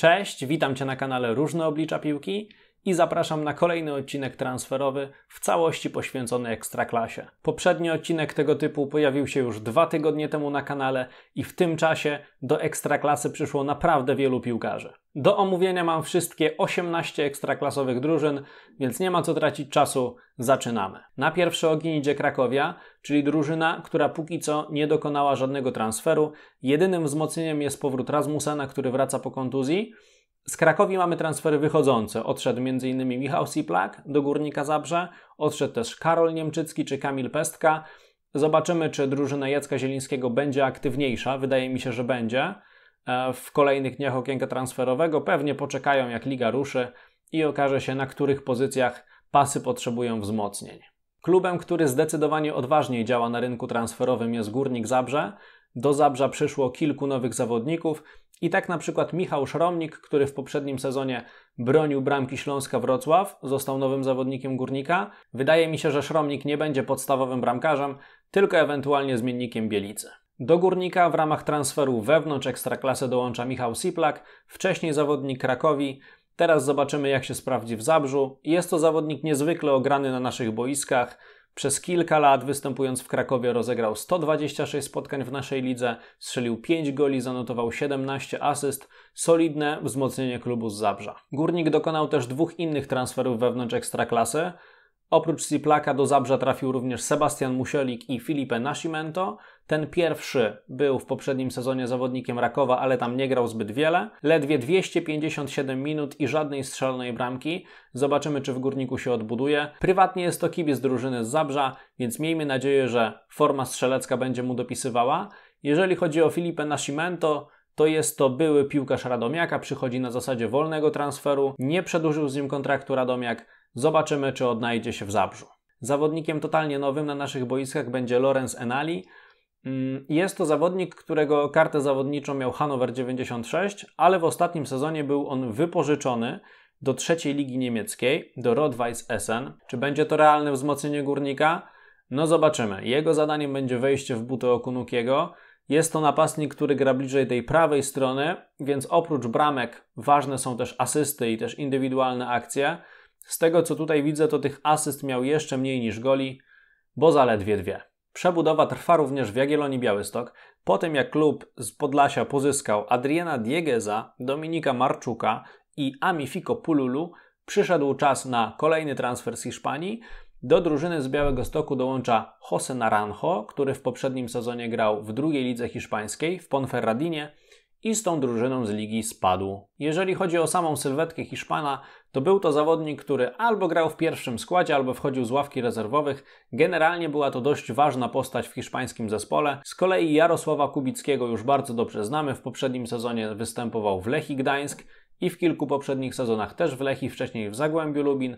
Cześć, witam Cię na kanale Różne Oblicza Piłki i zapraszam na kolejny odcinek transferowy w całości poświęcony Ekstraklasie. Poprzedni odcinek tego typu pojawił się już dwa tygodnie temu na kanale i w tym czasie do Ekstraklasy przyszło naprawdę wielu piłkarzy. Do omówienia mam wszystkie 18 ekstraklasowych drużyn, więc nie ma co tracić czasu, zaczynamy. Na pierwszy ogień idzie Krakowia, czyli drużyna, która póki co nie dokonała żadnego transferu. Jedynym wzmocnieniem jest powrót Rasmusena, który wraca po kontuzji. Z Krakowi mamy transfery wychodzące. Odszedł m.in. Michał Siplak do Górnika Zabrze, odszedł też Karol Niemczycki czy Kamil Pestka. Zobaczymy, czy drużyna Jacka Zielińskiego będzie aktywniejsza. Wydaje mi się, że będzie. E, w kolejnych dniach okienka transferowego. Pewnie poczekają, jak liga ruszy i okaże się, na których pozycjach pasy potrzebują wzmocnień. Klubem, który zdecydowanie odważniej działa na rynku transferowym jest Górnik Zabrze. Do Zabrza przyszło kilku nowych zawodników i tak na przykład Michał Szromnik, który w poprzednim sezonie bronił bramki Śląska Wrocław, został nowym zawodnikiem Górnika. Wydaje mi się, że Szromnik nie będzie podstawowym bramkarzem, tylko ewentualnie zmiennikiem Bielicy. Do Górnika w ramach transferu wewnątrz Ekstraklasy dołącza Michał Siplak, wcześniej zawodnik Krakowi. Teraz zobaczymy jak się sprawdzi w Zabrzu. Jest to zawodnik niezwykle ograny na naszych boiskach. Przez kilka lat występując w Krakowie rozegrał 126 spotkań w naszej lidze, strzelił 5 goli, zanotował 17 asyst, solidne wzmocnienie klubu z Zabrza. Górnik dokonał też dwóch innych transferów wewnątrz Ekstraklasy. Oprócz Siplaka do Zabrza trafił również Sebastian Musielik i Filipe Nascimento, ten pierwszy był w poprzednim sezonie zawodnikiem Rakowa, ale tam nie grał zbyt wiele. Ledwie 257 minut i żadnej strzelnej bramki. Zobaczymy, czy w górniku się odbuduje. Prywatnie jest to z drużyny z Zabrza, więc miejmy nadzieję, że forma strzelecka będzie mu dopisywała. Jeżeli chodzi o Filipę Nascimento, to jest to były piłkarz Radomiaka, przychodzi na zasadzie wolnego transferu, nie przedłużył z nim kontraktu Radomiak. Zobaczymy, czy odnajdzie się w Zabrzu. Zawodnikiem totalnie nowym na naszych boiskach będzie Lorenz Enali, Mm, jest to zawodnik, którego kartę zawodniczą miał Hannover 96, ale w ostatnim sezonie był on wypożyczony do trzeciej ligi niemieckiej, do Rotweiss Essen. Czy będzie to realne wzmocnienie górnika? No zobaczymy. Jego zadaniem będzie wejście w buty Okunukiego. Jest to napastnik, który gra bliżej tej prawej strony, więc oprócz bramek ważne są też asysty i też indywidualne akcje. Z tego co tutaj widzę, to tych asyst miał jeszcze mniej niż goli, bo zaledwie dwie. Przebudowa trwa również w Jagiellonii Białystok. Po tym jak klub z Podlasia pozyskał Adriana Diegeza, Dominika Marczuka i Amifiko Pululu, przyszedł czas na kolejny transfer z Hiszpanii. Do drużyny z Białego Stoku dołącza Jose Naranjo, który w poprzednim sezonie grał w drugiej lidze hiszpańskiej w Ponferradinie i z tą drużyną z ligi spadł. Jeżeli chodzi o samą sylwetkę Hiszpana, to był to zawodnik, który albo grał w pierwszym składzie, albo wchodził z ławki rezerwowych. Generalnie była to dość ważna postać w hiszpańskim zespole. Z kolei Jarosława Kubickiego już bardzo dobrze znamy. W poprzednim sezonie występował w Lechii Gdańsk i w kilku poprzednich sezonach też w Lechii, wcześniej w Zagłębiu Lubin.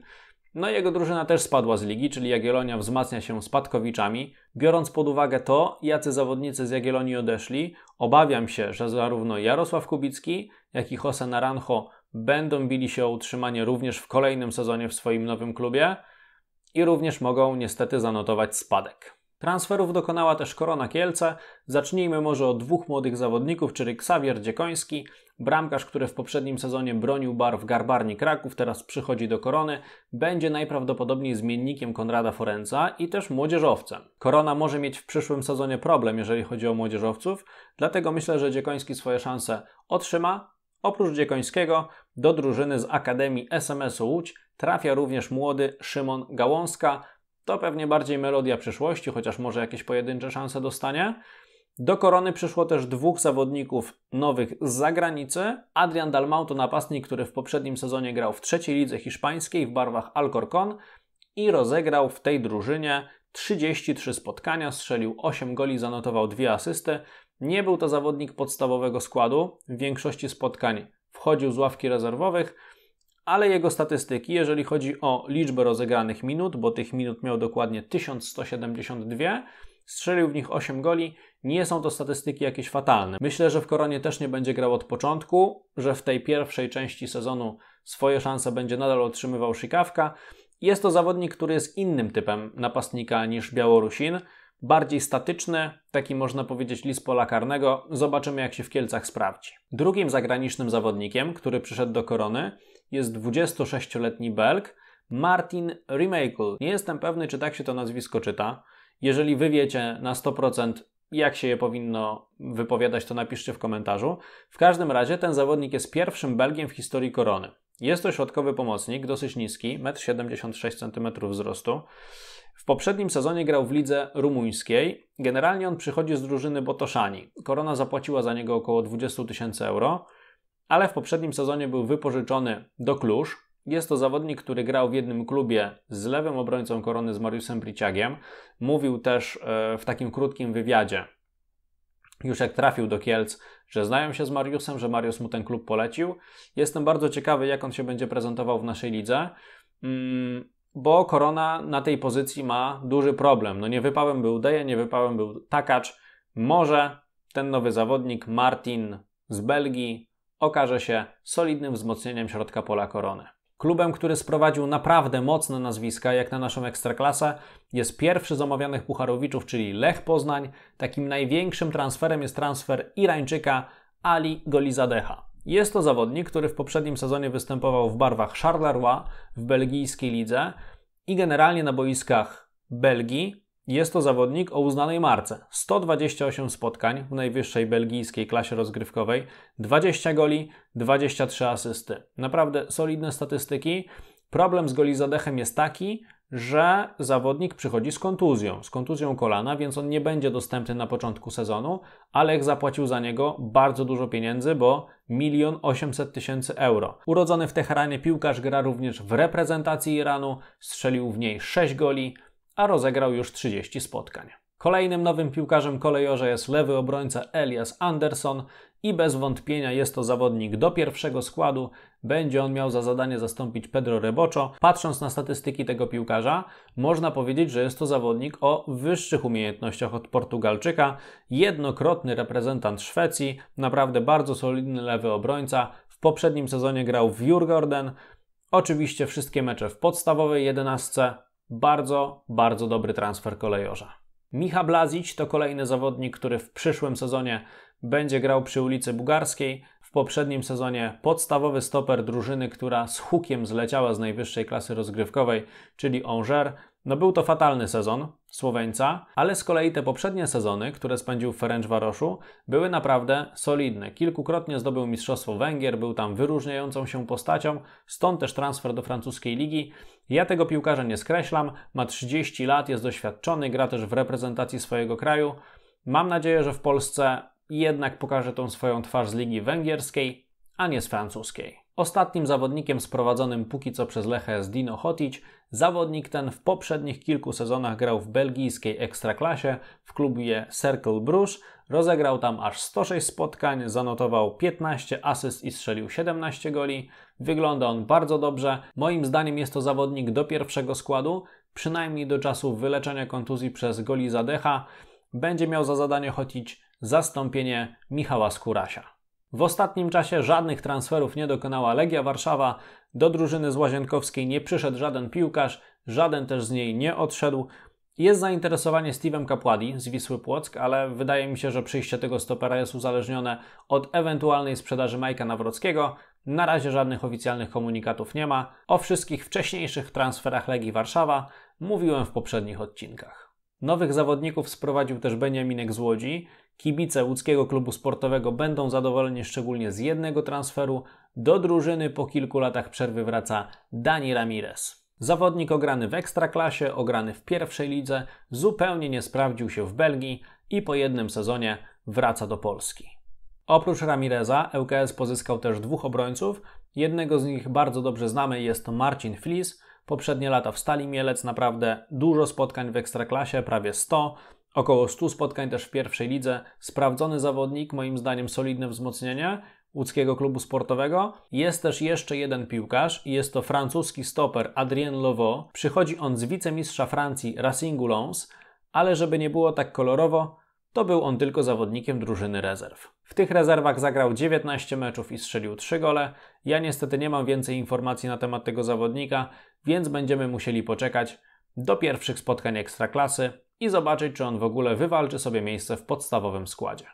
No i jego drużyna też spadła z ligi, czyli Jagiellonia wzmacnia się spadkowiczami. Biorąc pod uwagę to, jacy zawodnicy z Jagiellonii odeszli, obawiam się, że zarówno Jarosław Kubicki, jak i Jose Naranjo będą bili się o utrzymanie również w kolejnym sezonie w swoim nowym klubie i również mogą niestety zanotować spadek. Transferów dokonała też Korona Kielce. Zacznijmy może od dwóch młodych zawodników, czyli Xavier Dziekoński, bramkarz, który w poprzednim sezonie bronił bar w Garbarni Kraków, teraz przychodzi do Korony, będzie najprawdopodobniej zmiennikiem Konrada Forenca i też młodzieżowcem. Korona może mieć w przyszłym sezonie problem, jeżeli chodzi o młodzieżowców, dlatego myślę, że Dziekoński swoje szanse otrzyma. Oprócz Dziekońskiego do drużyny z Akademii SMS-u Łódź trafia również młody Szymon Gałąska, to pewnie bardziej melodia przyszłości, chociaż może jakieś pojedyncze szanse dostanie. Do korony przyszło też dwóch zawodników nowych z zagranicy. Adrian Dalmau to napastnik, który w poprzednim sezonie grał w trzeciej lidze hiszpańskiej w barwach Alcorcon i rozegrał w tej drużynie 33 spotkania, strzelił 8 goli, zanotował 2 asysty. Nie był to zawodnik podstawowego składu. W większości spotkań wchodził z ławki rezerwowych ale jego statystyki, jeżeli chodzi o liczbę rozegranych minut, bo tych minut miał dokładnie 1172, strzelił w nich 8 goli, nie są to statystyki jakieś fatalne. Myślę, że w Koronie też nie będzie grał od początku, że w tej pierwszej części sezonu swoje szanse będzie nadal otrzymywał Szykawka. Jest to zawodnik, który jest innym typem napastnika niż Białorusin bardziej statyczny, taki można powiedzieć list pola karnego. Zobaczymy, jak się w Kielcach sprawdzi. Drugim zagranicznym zawodnikiem, który przyszedł do korony, jest 26-letni Belg Martin Remakel. Nie jestem pewny, czy tak się to nazwisko czyta. Jeżeli wy wiecie na 100%, jak się je powinno wypowiadać, to napiszcie w komentarzu. W każdym razie ten zawodnik jest pierwszym Belgiem w historii korony. Jest to środkowy pomocnik, dosyć niski, 1,76 m wzrostu. W poprzednim sezonie grał w lidze rumuńskiej. Generalnie on przychodzi z drużyny Botoszani. Korona zapłaciła za niego około 20 tysięcy euro, ale w poprzednim sezonie był wypożyczony do Klusz. Jest to zawodnik, który grał w jednym klubie z lewym obrońcą korony z Mariusem Briciagiem. Mówił też e, w takim krótkim wywiadzie, już jak trafił do Kielc, że znają się z Mariusem, że Mariusz mu ten klub polecił. Jestem bardzo ciekawy, jak on się będzie prezentował w naszej lidze. Mm, bo Korona na tej pozycji ma duży problem. No niewypałem był Deje, niewypałem był Takacz. Może ten nowy zawodnik, Martin z Belgii, okaże się solidnym wzmocnieniem środka pola Korony. Klubem, który sprowadził naprawdę mocne nazwiska, jak na naszą ekstraklasę, jest pierwszy z omawianych Pucharowiczów, czyli Lech Poznań. Takim największym transferem jest transfer Irańczyka Ali Golizadecha. Jest to zawodnik, który w poprzednim sezonie występował w barwach Charleroi w belgijskiej lidze i generalnie na boiskach Belgii jest to zawodnik o uznanej marce. 128 spotkań w najwyższej belgijskiej klasie rozgrywkowej, 20 goli, 23 asysty. Naprawdę solidne statystyki. Problem z goli zadechem jest taki, że zawodnik przychodzi z kontuzją, z kontuzją kolana, więc on nie będzie dostępny na początku sezonu. Alek zapłacił za niego bardzo dużo pieniędzy, bo 1 800 tysięcy euro. Urodzony w Teheranie piłkarz gra również w reprezentacji Iranu, strzelił w niej 6 goli, a rozegrał już 30 spotkań. Kolejnym nowym piłkarzem kolejorza jest lewy obrońca Elias Anderson i bez wątpienia jest to zawodnik do pierwszego składu. Będzie on miał za zadanie zastąpić Pedro Reboczo. Patrząc na statystyki tego piłkarza, można powiedzieć, że jest to zawodnik o wyższych umiejętnościach od Portugalczyka. Jednokrotny reprezentant Szwecji, naprawdę bardzo solidny lewy obrońca. W poprzednim sezonie grał w Jurgorden. Oczywiście wszystkie mecze w podstawowej jedenastce. Bardzo, bardzo dobry transfer kolejorza. Micha Blazic to kolejny zawodnik, który w przyszłym sezonie będzie grał przy ulicy Bugarskiej. W poprzednim sezonie podstawowy stoper drużyny, która z hukiem zleciała z najwyższej klasy rozgrywkowej, czyli Angers. No był to fatalny sezon Słoweńca, ale z kolei te poprzednie sezony, które spędził w Ferencvaroszu, były naprawdę solidne. Kilkukrotnie zdobył Mistrzostwo Węgier, był tam wyróżniającą się postacią, stąd też transfer do francuskiej ligi. Ja tego piłkarza nie skreślam, ma 30 lat, jest doświadczony, gra też w reprezentacji swojego kraju. Mam nadzieję, że w Polsce jednak pokaże tą swoją twarz z Ligi Węgierskiej, a nie z francuskiej. Ostatnim zawodnikiem sprowadzonym póki co przez Lechę jest Dino Hotic. Zawodnik ten w poprzednich kilku sezonach grał w belgijskiej ekstraklasie w klubie Circle Bruges. Rozegrał tam aż 106 spotkań, zanotował 15 asyst i strzelił 17 goli. Wygląda on bardzo dobrze. Moim zdaniem jest to zawodnik do pierwszego składu, przynajmniej do czasu wyleczenia kontuzji przez goli zadecha. Będzie miał za zadanie chodzić zastąpienie Michała Skórasia. W ostatnim czasie żadnych transferów nie dokonała Legia Warszawa, do drużyny z Łazienkowskiej nie przyszedł żaden piłkarz, żaden też z niej nie odszedł. Jest zainteresowanie Steven Kapładi z Wisły Płock, ale wydaje mi się, że przyjście tego stopera jest uzależnione od ewentualnej sprzedaży Majka Nawrockiego. Na razie żadnych oficjalnych komunikatów nie ma. O wszystkich wcześniejszych transferach Legii Warszawa mówiłem w poprzednich odcinkach. Nowych zawodników sprowadził też Beniaminek z Łodzi. Kibice łódzkiego klubu sportowego będą zadowoleni szczególnie z jednego transferu. Do drużyny po kilku latach przerwy wraca Dani Ramirez. Zawodnik ograny w ekstraklasie, ograny w pierwszej lidze, zupełnie nie sprawdził się w Belgii i po jednym sezonie wraca do Polski. Oprócz Ramireza ŁKS pozyskał też dwóch obrońców. Jednego z nich bardzo dobrze znamy jest Marcin Flis. Poprzednie lata w Stali Mielec naprawdę dużo spotkań w Ekstraklasie, prawie 100. Około 100 spotkań też w pierwszej lidze. Sprawdzony zawodnik, moim zdaniem solidne wzmocnienie łódzkiego klubu sportowego. Jest też jeszcze jeden piłkarz i jest to francuski stoper Adrien Lovo. Przychodzi on z wicemistrza Francji Racingu Lens, ale żeby nie było tak kolorowo, to był on tylko zawodnikiem drużyny rezerw. W tych rezerwach zagrał 19 meczów i strzelił 3 gole. Ja niestety nie mam więcej informacji na temat tego zawodnika, więc będziemy musieli poczekać do pierwszych spotkań Ekstraklasy, i zobaczyć, czy on w ogóle wywalczy sobie miejsce w podstawowym składzie.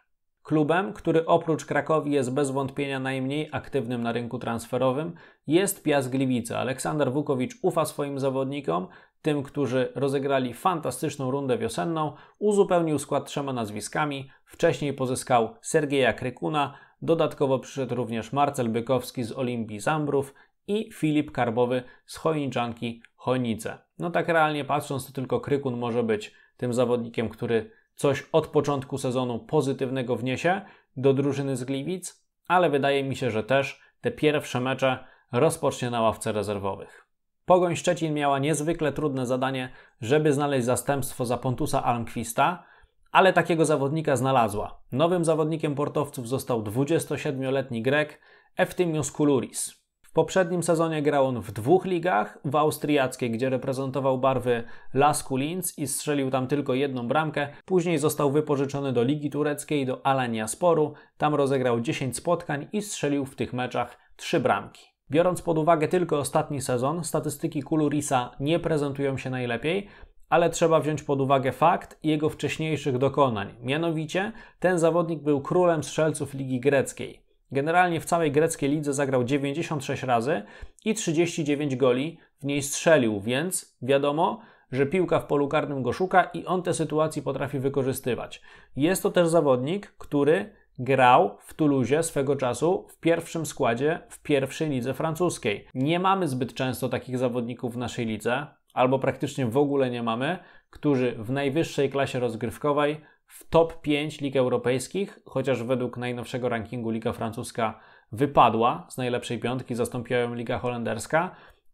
Klubem, który oprócz Krakowi jest bez wątpienia najmniej aktywnym na rynku transferowym, jest Piast Gliwice. Aleksander Wukowicz ufa swoim zawodnikom, tym, którzy rozegrali fantastyczną rundę wiosenną, uzupełnił skład trzema nazwiskami, wcześniej pozyskał Sergeja Krykuna, dodatkowo przyszedł również Marcel Bykowski z Olimpii Zambrów i Filip Karbowy z Chojniczanki Chojnice. No tak realnie patrząc, to tylko Krykun może być tym zawodnikiem, który coś od początku sezonu pozytywnego wniesie do drużyny z Gliwic, ale wydaje mi się, że też te pierwsze mecze rozpocznie na ławce rezerwowych. Pogoń Szczecin miała niezwykle trudne zadanie, żeby znaleźć zastępstwo za Pontusa Almquista, ale takiego zawodnika znalazła. Nowym zawodnikiem portowców został 27-letni Grek Eftimios Kuluris. W poprzednim sezonie grał on w dwóch ligach, w austriackiej, gdzie reprezentował barwy Lasku Linz i strzelił tam tylko jedną bramkę. Później został wypożyczony do Ligi Tureckiej, do Alania Sporu. Tam rozegrał 10 spotkań i strzelił w tych meczach 3 bramki. Biorąc pod uwagę tylko ostatni sezon, statystyki Kulurisa nie prezentują się najlepiej, ale trzeba wziąć pod uwagę fakt jego wcześniejszych dokonań. Mianowicie ten zawodnik był królem strzelców Ligi Greckiej. Generalnie w całej greckiej lidze zagrał 96 razy i 39 goli w niej strzelił, więc wiadomo, że piłka w polu karnym go szuka i on te sytuacje potrafi wykorzystywać. Jest to też zawodnik, który grał w Toulouse swego czasu w pierwszym składzie w pierwszej lidze francuskiej. Nie mamy zbyt często takich zawodników w naszej lidze, albo praktycznie w ogóle nie mamy, którzy w najwyższej klasie rozgrywkowej w top 5 lig europejskich, chociaż według najnowszego rankingu Liga Francuska wypadła z najlepszej piątki, zastąpiła ją Liga Holenderska,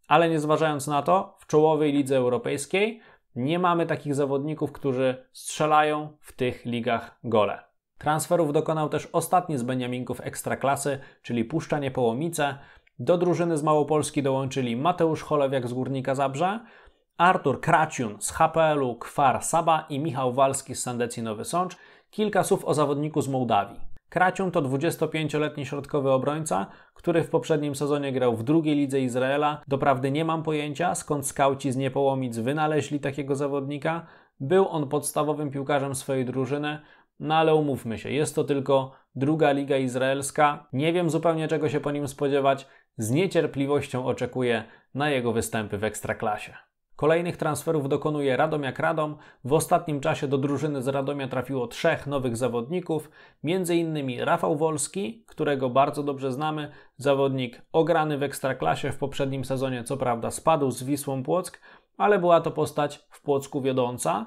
ale nie zważając na to, w czołowej lidze europejskiej nie mamy takich zawodników, którzy strzelają w tych ligach gole. Transferów dokonał też ostatni z Beniaminków Ekstraklasy, czyli Puszczanie Połomice. Do drużyny z Małopolski dołączyli Mateusz Cholewiak z Górnika Zabrze, Artur Kraciun z HPL-u Kwar Saba i Michał Walski z Sandecji Nowy Sącz. Kilka słów o zawodniku z Mołdawii. Kraciun to 25-letni środkowy obrońca, który w poprzednim sezonie grał w drugiej lidze Izraela. Doprawdy nie mam pojęcia, skąd skauci z Niepołomic wynaleźli takiego zawodnika. Był on podstawowym piłkarzem swojej drużyny, no ale umówmy się, jest to tylko druga liga izraelska. Nie wiem zupełnie czego się po nim spodziewać. Z niecierpliwością oczekuję na jego występy w ekstraklasie. Kolejnych transferów dokonuje Radomiak Radom. W ostatnim czasie do drużyny z Radomia trafiło trzech nowych zawodników, m.in. Rafał Wolski, którego bardzo dobrze znamy, zawodnik ograny w Ekstraklasie w poprzednim sezonie, co prawda spadł z Wisłą Płock, ale była to postać w Płocku wiodąca.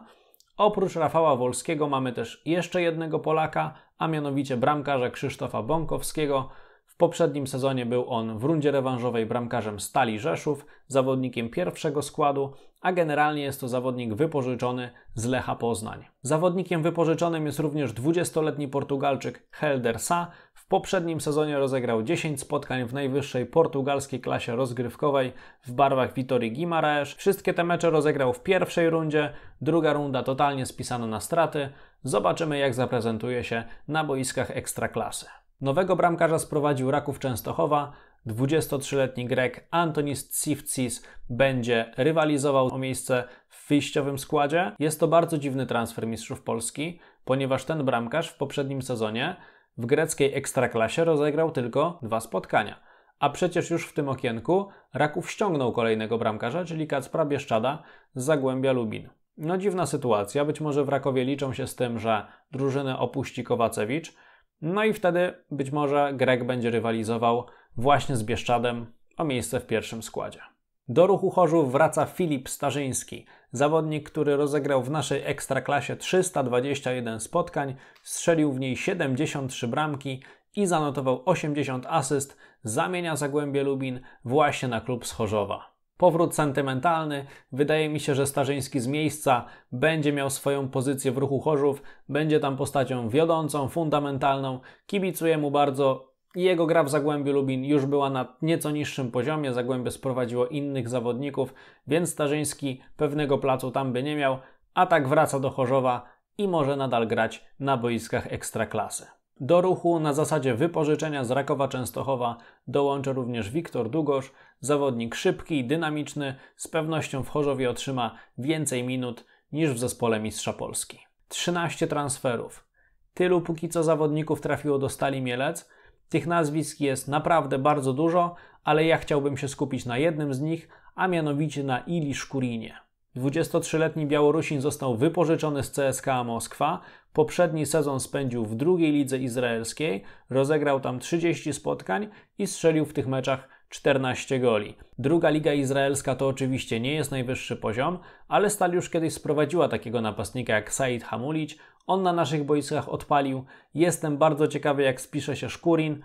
Oprócz Rafała Wolskiego mamy też jeszcze jednego Polaka, a mianowicie bramkarza Krzysztofa Bąkowskiego, w poprzednim sezonie był on w rundzie rewanżowej bramkarzem Stali Rzeszów, zawodnikiem pierwszego składu, a generalnie jest to zawodnik wypożyczony z Lecha Poznań. Zawodnikiem wypożyczonym jest również 20-letni Portugalczyk Helder Sa. W poprzednim sezonie rozegrał 10 spotkań w najwyższej portugalskiej klasie rozgrywkowej w barwach Vitorii Guimarães. Wszystkie te mecze rozegrał w pierwszej rundzie, druga runda totalnie spisana na straty. Zobaczymy jak zaprezentuje się na boiskach Ekstraklasy. Nowego bramkarza sprowadził Raków Częstochowa. 23-letni Grek Antonis Tsivtsis będzie rywalizował o miejsce w wyjściowym składzie. Jest to bardzo dziwny transfer mistrzów Polski, ponieważ ten bramkarz w poprzednim sezonie w greckiej ekstraklasie rozegrał tylko dwa spotkania. A przecież już w tym okienku Raków ściągnął kolejnego bramkarza, czyli Kacpra Bieszczada z Zagłębia Lubin. No dziwna sytuacja, być może w Rakowie liczą się z tym, że drużynę opuści Kowacewicz – no i wtedy być może Greg będzie rywalizował właśnie z Bieszczadem o miejsce w pierwszym składzie. Do ruchu Chorzów wraca Filip Starzyński, zawodnik, który rozegrał w naszej ekstraklasie 321 spotkań, strzelił w niej 73 bramki i zanotował 80 asyst, zamienia Zagłębie Lubin właśnie na klub z Chorzowa. Powrót sentymentalny. Wydaje mi się, że Starzyński z miejsca będzie miał swoją pozycję w ruchu Chorzów, będzie tam postacią wiodącą, fundamentalną. Kibicuję mu bardzo. Jego gra w Zagłębiu Lubin już była na nieco niższym poziomie. Zagłębie sprowadziło innych zawodników, więc Starzyński pewnego placu tam by nie miał. A tak wraca do Chorzowa i może nadal grać na boiskach ekstraklasy. Do ruchu na zasadzie wypożyczenia z Rakowa Częstochowa dołączy również Wiktor Długosz, zawodnik szybki i dynamiczny, z pewnością w Chorzowie otrzyma więcej minut niż w zespole Mistrza Polski. 13 transferów. Tylu póki co zawodników trafiło do Stali Mielec. Tych nazwisk jest naprawdę bardzo dużo, ale ja chciałbym się skupić na jednym z nich, a mianowicie na Ili Szkurinie. 23-letni Białorusin został wypożyczony z CSKA Moskwa. Poprzedni sezon spędził w drugiej lidze izraelskiej, rozegrał tam 30 spotkań i strzelił w tych meczach 14 goli. Druga liga izraelska to oczywiście nie jest najwyższy poziom, ale Stal już kiedyś sprowadziła takiego napastnika jak Said Hamulić. On na naszych boiskach odpalił. Jestem bardzo ciekawy jak spisze się Szkurin.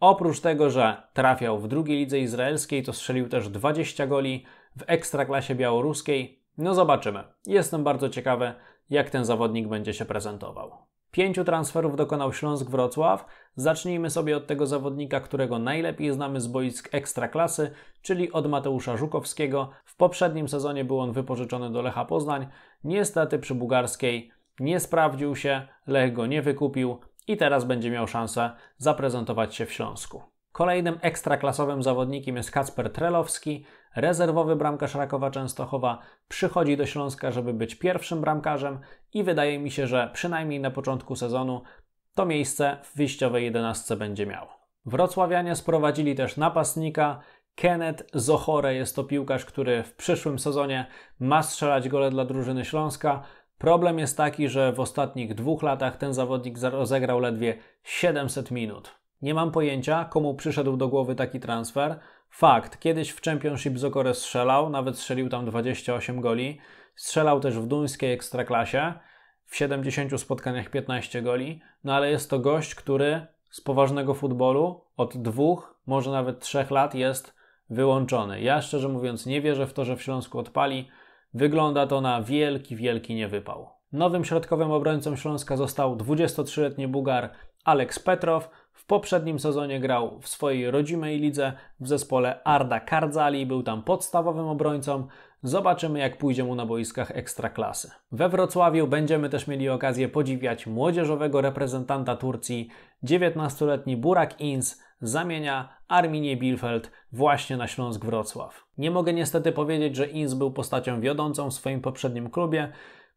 Oprócz tego, że trafiał w drugiej lidze izraelskiej, to strzelił też 20 goli w ekstraklasie białoruskiej, no zobaczymy. Jestem bardzo ciekawy, jak ten zawodnik będzie się prezentował. Pięciu transferów dokonał Śląsk Wrocław. Zacznijmy sobie od tego zawodnika, którego najlepiej znamy z boisk ekstraklasy, czyli od Mateusza Żukowskiego. W poprzednim sezonie był on wypożyczony do Lecha Poznań. Niestety przy Bugarskiej, nie sprawdził się, Lech go nie wykupił i teraz będzie miał szansę zaprezentować się w Śląsku. Kolejnym ekstraklasowym zawodnikiem jest Kacper Trelowski, rezerwowy bramkarz Rakowa Częstochowa. Przychodzi do Śląska, żeby być pierwszym bramkarzem i wydaje mi się, że przynajmniej na początku sezonu to miejsce w wyjściowej jedenastce będzie miało. Wrocławianie sprowadzili też napastnika Kenneth Zochore. Jest to piłkarz, który w przyszłym sezonie ma strzelać gole dla drużyny Śląska. Problem jest taki, że w ostatnich dwóch latach ten zawodnik rozegrał ledwie 700 minut. Nie mam pojęcia, komu przyszedł do głowy taki transfer. Fakt, kiedyś w Championship Zokore strzelał, nawet strzelił tam 28 goli. Strzelał też w duńskiej ekstraklasie, w 70 spotkaniach 15 goli. No ale jest to gość, który z poważnego futbolu od dwóch, może nawet trzech lat jest wyłączony. Ja szczerze mówiąc nie wierzę w to, że w Śląsku odpali. Wygląda to na wielki, wielki niewypał. Nowym środkowym obrońcą Śląska został 23-letni Bugar Aleks Petrow, w poprzednim sezonie grał w swojej rodzimej lidze w zespole Arda Kardzali, był tam podstawowym obrońcą. Zobaczymy, jak pójdzie mu na boiskach ekstraklasy. We Wrocławiu będziemy też mieli okazję podziwiać młodzieżowego reprezentanta Turcji. 19-letni Burak Inz zamienia Arminię Bielfeld właśnie na Śląsk Wrocław. Nie mogę niestety powiedzieć, że Inz był postacią wiodącą w swoim poprzednim klubie,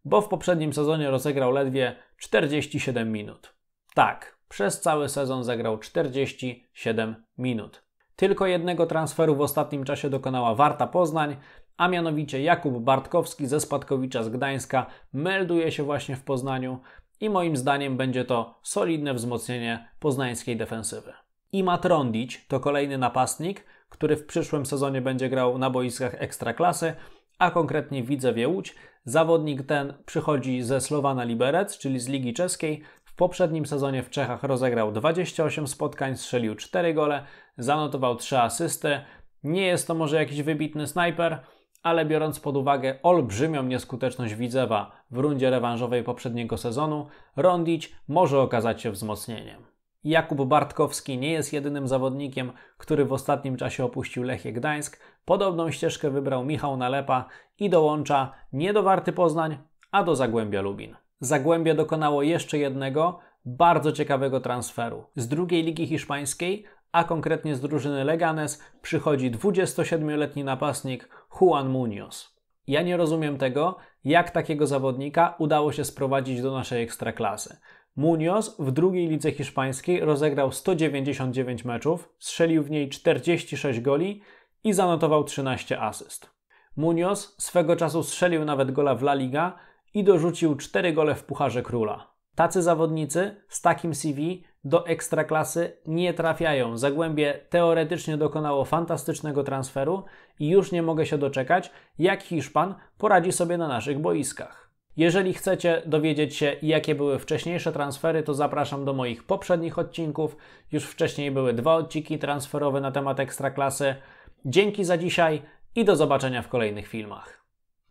bo w poprzednim sezonie rozegrał ledwie 47 minut. Tak, przez cały sezon zagrał 47 minut. Tylko jednego transferu w ostatnim czasie dokonała Warta Poznań, a mianowicie Jakub Bartkowski ze Spadkowicza z Gdańska melduje się właśnie w Poznaniu i moim zdaniem będzie to solidne wzmocnienie poznańskiej defensywy. Imat Rondić to kolejny napastnik, który w przyszłym sezonie będzie grał na boiskach Ekstraklasy, a konkretnie widzę Łódź. Zawodnik ten przychodzi ze Slovana Liberec, czyli z Ligi Czeskiej, w poprzednim sezonie w Czechach rozegrał 28 spotkań, strzelił 4 gole, zanotował 3 asysty. Nie jest to może jakiś wybitny snajper, ale biorąc pod uwagę olbrzymią nieskuteczność Widzewa w rundzie rewanżowej poprzedniego sezonu, Rondić może okazać się wzmocnieniem. Jakub Bartkowski nie jest jedynym zawodnikiem, który w ostatnim czasie opuścił Lechie Gdańsk. Podobną ścieżkę wybrał Michał Nalepa i dołącza nie do Warty Poznań, a do Zagłębia Lubin. Zagłębie dokonało jeszcze jednego bardzo ciekawego transferu. Z drugiej ligi hiszpańskiej, a konkretnie z drużyny Leganes, przychodzi 27-letni napastnik Juan Munoz. Ja nie rozumiem tego, jak takiego zawodnika udało się sprowadzić do naszej ekstraklasy. Munoz w drugiej lidze hiszpańskiej rozegrał 199 meczów, strzelił w niej 46 goli i zanotował 13 asyst. Munoz swego czasu strzelił nawet gola w La Liga, i dorzucił 4 gole w Pucharze Króla. Tacy zawodnicy z takim CV do ekstraklasy nie trafiają. Zagłębie teoretycznie dokonało fantastycznego transferu i już nie mogę się doczekać, jak Hiszpan poradzi sobie na naszych boiskach. Jeżeli chcecie dowiedzieć się, jakie były wcześniejsze transfery, to zapraszam do moich poprzednich odcinków. Już wcześniej były dwa odcinki transferowe na temat ekstraklasy. Dzięki za dzisiaj i do zobaczenia w kolejnych filmach.